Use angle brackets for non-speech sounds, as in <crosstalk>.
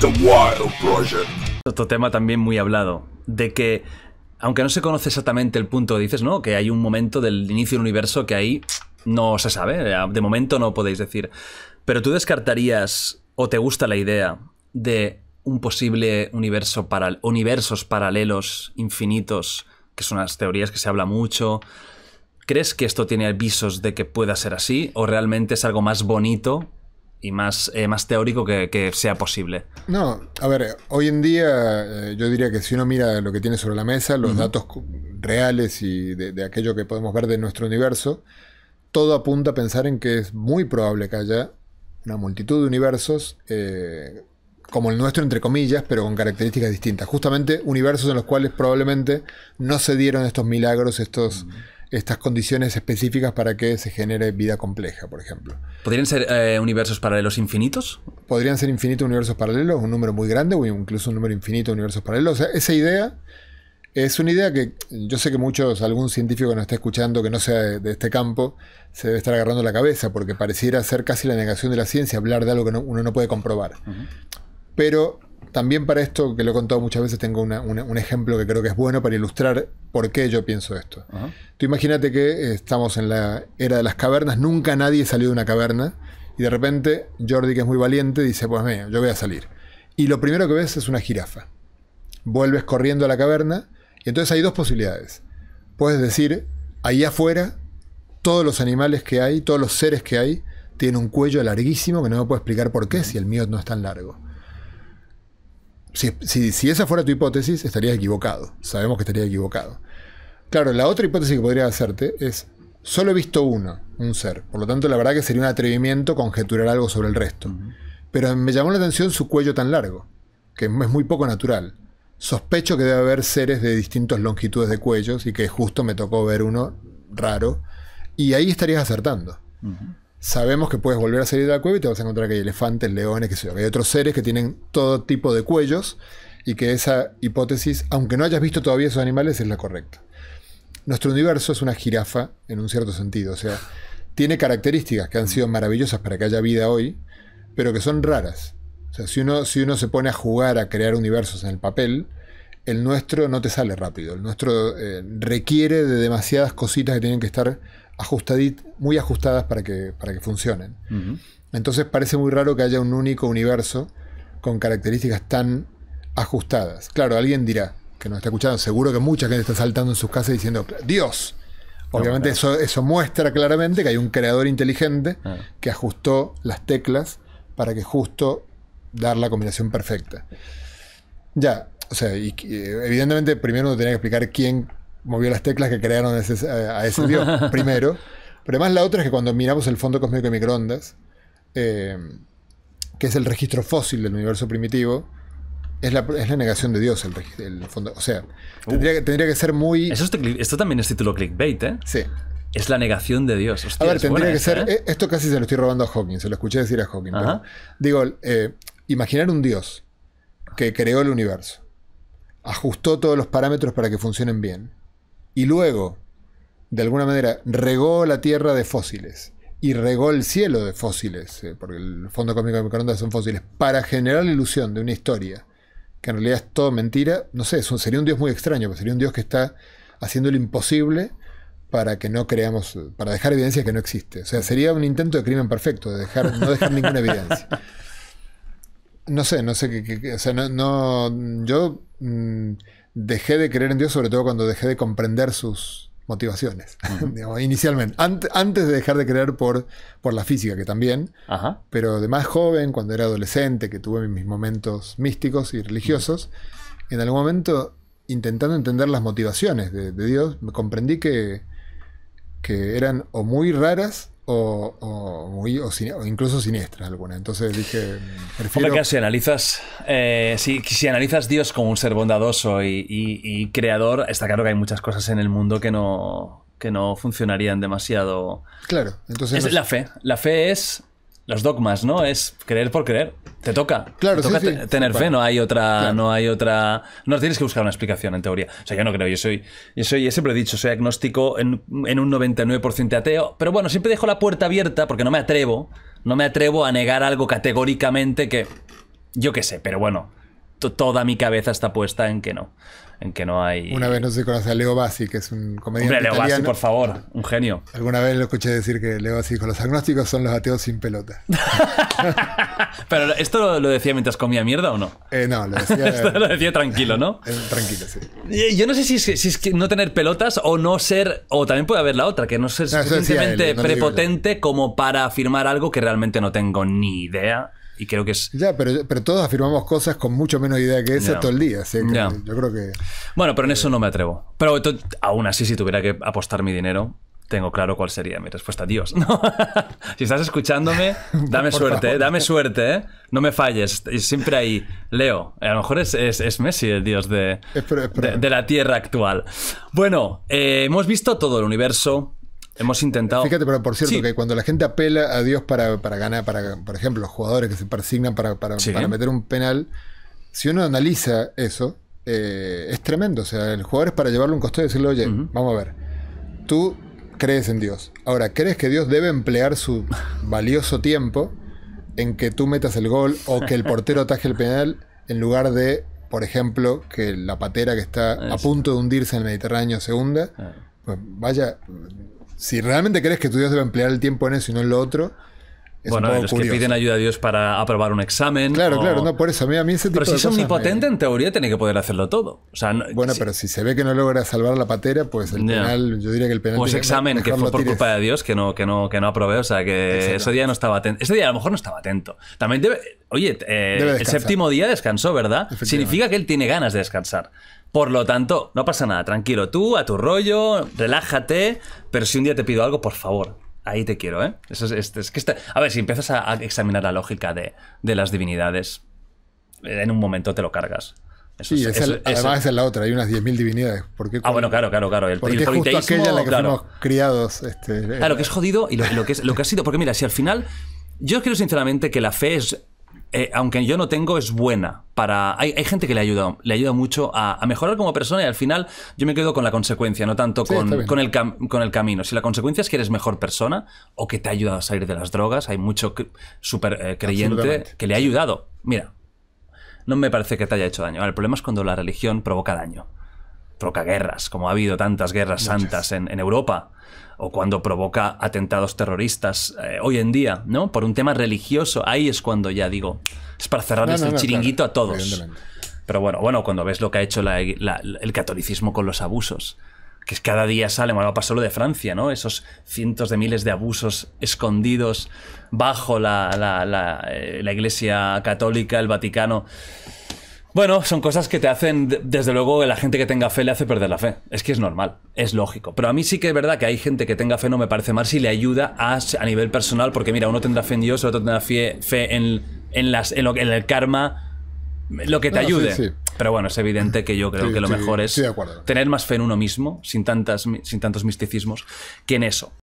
The Otro tema también muy hablado, de que aunque no se conoce exactamente el punto dices, ¿no? Que hay un momento del inicio del universo que ahí no se sabe, eh, de momento no podéis decir. Pero tú descartarías o te gusta la idea de un posible universo para universos paralelos infinitos, que son las teorías que se habla mucho. ¿Crees que esto tiene avisos de que pueda ser así o realmente es algo más bonito y más, eh, más teórico que, sea posible. No, a ver, hoy en día eh, yo diría que si uno mira lo que tiene sobre la mesa, los datos reales y de, aquello que podemos ver de nuestro universo, todo apunta a pensar en que es muy probable que haya una multitud de universos eh, como el nuestro, entre comillas, pero con características distintas. Justamente universos en los cuales probablemente no se dieron estos milagros, estos estas condiciones específicas para que se genere vida compleja, por ejemplo. ¿Podrían ser eh, universos paralelos infinitos? Podrían ser infinitos universos paralelos, un número muy grande o incluso un número infinito de universos paralelos. esa idea es una idea que yo sé que muchos, algún científico que nos está escuchando que no sea de, este campo, se debe estar agarrando la cabeza porque pareciera ser casi la negación de la ciencia hablar de algo que uno no puede comprobar. Pero también para esto, que lo he contado muchas veces, tengo un ejemplo que creo que es bueno para ilustrar por qué yo pienso esto. Tú imagínate que eh, estamos en la era de las cavernas, nunca nadie salió de una caverna y de repente Jordi, que es muy valiente, dice, pues mira, yo voy a salir. Y lo primero que ves es una jirafa. Vuelves corriendo a la caverna y entonces hay dos posibilidades. Puedes decir, ahí afuera, todos los animales que hay, todos los seres que hay, tienen un cuello larguísimo que no me puedo explicar por qué si el mío no es tan largo si, esa fuera tu hipótesis, estarías equivocado. Sabemos que estarías equivocado. Claro, la otra hipótesis que podría hacerte es, solo he visto uno, un ser. Por lo tanto, la verdad que sería un atrevimiento conjeturar algo sobre el resto. Pero me llamó la atención su cuello tan largo, que es muy poco natural. Sospecho que debe haber seres de distintas longitudes de cuellos y que justo me tocó ver uno raro. Y ahí estarías acertando sabemos que puedes volver a salir de la cueva y te vas a encontrar que hay elefantes, leones, que sé hay otros seres que tienen todo tipo de cuellos y que esa hipótesis, aunque no hayas visto todavía esos animales, es la correcta. Nuestro universo es una jirafa en un cierto sentido, o sea, tiene características que han sido maravillosas para que haya vida hoy, pero que son raras. O sea, si uno, si uno se pone a jugar a crear universos en el papel, el nuestro no te sale rápido. El nuestro eh, requiere de demasiadas cositas que tienen que estar muy ajustadas para que, para que funcionen. Entonces parece muy raro que haya un único universo con características tan ajustadas. Claro, alguien dirá que nos está escuchando, seguro que mucha gente está saltando en sus casas diciendo, Dios. Obviamente eso, eso muestra claramente que hay un creador inteligente ah. que ajustó las teclas para que justo dar la combinación perfecta. Ya, o sea, y, eh, evidentemente primero uno tenía que explicar quién movió las teclas que crearon eh, a ese dios <laughs> primero. Pero además la otra es que cuando miramos el fondo cósmico de microondas, eh, que es el registro fósil del universo primitivo, es la, es la negación de Dios el, fondo. O sea, uh. tendría, que, tendría, que ser muy... esto también es título clickbait, ¿eh? Sí. Es la negación de Dios. a ver, tendría que ser... ¿eh? E-, esto casi se lo estoy robando a Hawking, se lo escuché decir a Hawking. digo, imaginar un Dios que creó el universo, ajustó todos los parámetros para que funcionen bien y luego, de alguna manera, regó la tierra de fósiles y regó el cielo de fósiles, eh, porque el fondo cómico de microondas son fósiles, para generar la ilusión de una historia que en realidad es todo mentira, no sé, sería un Dios muy extraño, pero pues sería un Dios que está haciendo lo imposible para que no creamos, para dejar evidencia que no existe. O sea, sería un intento de crimen perfecto, de dejar, no dejar ninguna evidencia. No sé, no sé qué, o sea, no, yo... Mm, dejé de creer en Dios, sobre todo cuando dejé de comprender sus motivaciones, <laughs> inicialmente, antes de dejar de creer por, por la física, que también, pero de más joven, cuando era adolescente, que tuve mis momentos místicos y religiosos, en algún momento, intentando entender las motivaciones de, Dios, me comprendí que, que eran o muy raras o, incluso siniestra alguna. Entonces dije, si analizas, eh, si, analizas Dios como un ser bondadoso y, creador, está claro que hay muchas cosas en el mundo que no, que no funcionarían demasiado. Claro, entonces... Es la fe. La fe es los dogmas, ¿no? Es creer por creer. Te toca. Claro, tener fe, no hay otra, no hay otra. No tienes que buscar una explicación en teoría. O sea, yo no creo, yo soy, yo soy, siempre he dicho, soy agnóstico en, un 99% ateo, pero bueno, siempre dejo la puerta abierta porque no me atrevo, no me atrevo a negar algo categóricamente que. Yo qué sé, pero bueno, toda mi cabeza está puesta en que no en que no hay. Una vez no sé si conoce a Leo Bassi, que es un comediante. Hombre, Leo por favor, un genio. Alguna vez lo escuché decir que Leo Bassi con Los agnósticos son los ateos sin pelota. <laughs> Pero esto lo, decía mientras comía mierda o no? Eh, no, lo decía. <laughs> lo decía tranquilo, ¿no? Eh, tranquilo, sí. Yo no sé si es, si es, que no tener pelotas o no ser. O también puede haber la otra, que no ser suficientemente prepotente como para afirmar algo que realmente no tengo ni idea y creo que es. Ya, pero, todos afirmamos cosas con mucho menos idea que esa todo el día. Yo creo que. Bueno, pero en eso no me atrevo. Pero aún así, si tuviera que apostar mi dinero, tengo claro cuál sería mi respuesta. Dios, <laughs> si estás escuchándome, <laughs> ¿eh? dame suerte, dame ¿eh? suerte, No me falles. Siempre ahí, Leo. A lo mejor es, Messi el dios de, de, la Tierra actual. Bueno, eh, hemos visto todo el universo Hemos intentado. Fíjate, pero por cierto, que cuando la gente apela a Dios para, ganar, para, por ejemplo, los jugadores que se persignan para, para, meter un penal, si uno analiza eso, eh, es tremendo. O sea, el jugador es para llevarle un costado y decirle, oye, vamos a ver, tú crees en Dios. Ahora, ¿crees que Dios debe emplear su valioso tiempo en que tú metas el gol o que el portero ataje el penal en lugar de, por ejemplo, que la patera que está a punto de hundirse en el Mediterráneo se hunda? Ah vaya, si realmente crees que tu Dios debe emplear el tiempo en eso y no en lo otro. Es bueno, piden ayuda a Dios para aprobar un examen. Claro, claro, no, por eso. A mí, a mí ese tipo pero si es omnipotente, en teoría tiene que poder hacerlo todo. O bueno, pero si se ve que no logra salvar la patera, pues el yo diría que el penal. Pues examen, que fue por culpa de Dios que no, que no, que no aprobé. O sea, que ese día no estaba atento. Ese día a lo mejor no estaba atento. También debe. Oye, eh, el séptimo día descansó, ¿verdad? Significa que él tiene ganas de descansar. Por lo tanto, no pasa nada, tranquilo, tú a tu rollo, relájate, pero si un día te pido algo, por favor, ahí te quiero, ¿eh? Eso es, este, que este, A ver, si empiezas a, examinar la lógica de, las divinidades, eh, en un momento te lo cargas. Eso además es la otra, hay unas 10.000 divinidades. ah, bueno, claro, claro, claro. El, porque el justo que claro. criados. Este, claro, lo eh, que es jodido y lo, que es, lo que ha sido. Porque mira, si al final... Yo quiero sinceramente que la fe es, eh, aunque yo no tengo, es buena. Para, hay, gente que le ayuda, le ayuda mucho a, mejorar como persona y al final yo me quedo con la consecuencia, no tanto con, el camino. Si la consecuencia es que eres mejor persona o que te ha ayudado a salir de las drogas, hay mucho super eh, creyente que le ha ayudado. Mira, no me parece que te haya hecho daño. el problema es cuando la religión provoca daño provoca como ha habido tantas guerras santas en, Europa, o cuando provoca atentados terroristas eh, hoy en día, ¿no? Por un tema religioso, ahí es cuando ya digo, es para cerrarles el chiringuito a todos. Pero bueno, bueno, cuando ves lo que ha hecho el catolicismo con los abusos, que cada día sale, bueno, pasó lo de Francia, ¿no? Esos cientos de miles de abusos escondidos bajo la, la, la, eh, la Iglesia Católica, el Vaticano. Bueno, son cosas que te hacen, desde luego, la gente que tenga fe le hace perder la fe. Es que es normal, es lógico. Pero a mí sí que es verdad que hay gente que tenga fe, no me parece mal, si le ayuda a, a nivel personal, porque mira, uno tendrá fe en Dios, el otro tendrá fe, en, el karma, lo que te ayude. Pero bueno, es evidente que yo creo que lo mejor es tener más fe en uno mismo, sin, tantas, sin tantos misticismos, que en eso.